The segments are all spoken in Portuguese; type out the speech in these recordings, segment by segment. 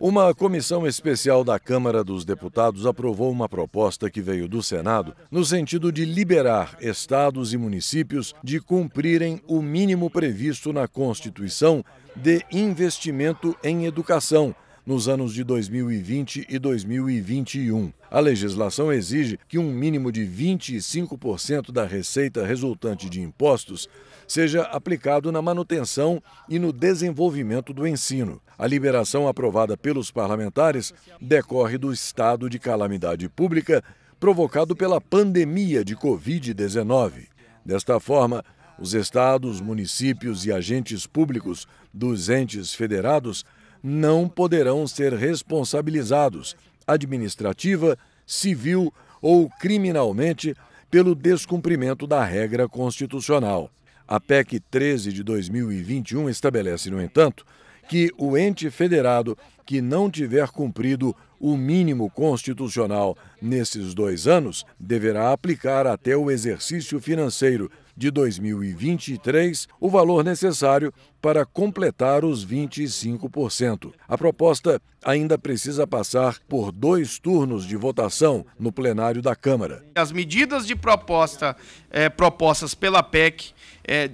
Uma comissão especial da Câmara dos Deputados aprovou uma proposta que veio do Senado no sentido de liberar estados e municípios de cumprirem o mínimo previsto na Constituição de investimento em educação nos anos de 2020 e 2021. A legislação exige que um mínimo de 25% da receita resultante de impostos seja aplicado na manutenção e no desenvolvimento do ensino. A liberação aprovada pelos parlamentares decorre do estado de calamidade pública provocado pela pandemia de Covid-19. Desta forma, os estados, municípios e agentes públicos dos entes federados não poderão ser responsabilizados administrativa, civil ou criminalmente pelo descumprimento da regra constitucional. A PEC 13 de 2021 estabelece, no entanto, que o ente federado que não tiver cumprido o mínimo constitucional nesses dois anos deverá aplicar até o exercício financeiro de 2023 o valor necessário para completar os 25%. A proposta ainda precisa passar por dois turnos de votação no plenário da Câmara. As medidas de proposta é, propostas pela PEC. É, eh,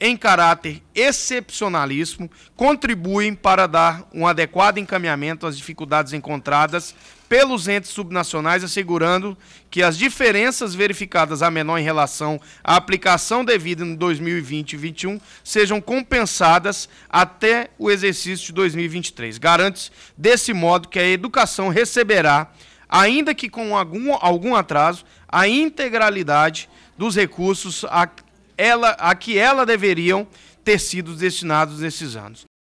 em caráter excepcionalismo contribuem para dar um adequado encaminhamento às dificuldades encontradas pelos entes subnacionais, assegurando que as diferenças verificadas a menor em relação à aplicação devida em 2020 e 2021 sejam compensadas até o exercício de 2023. Garante-se, desse modo, que a educação receberá, ainda que com algum, algum atraso, a integralidade dos recursos a ela, a que ela deveriam ter sido destinados nesses anos.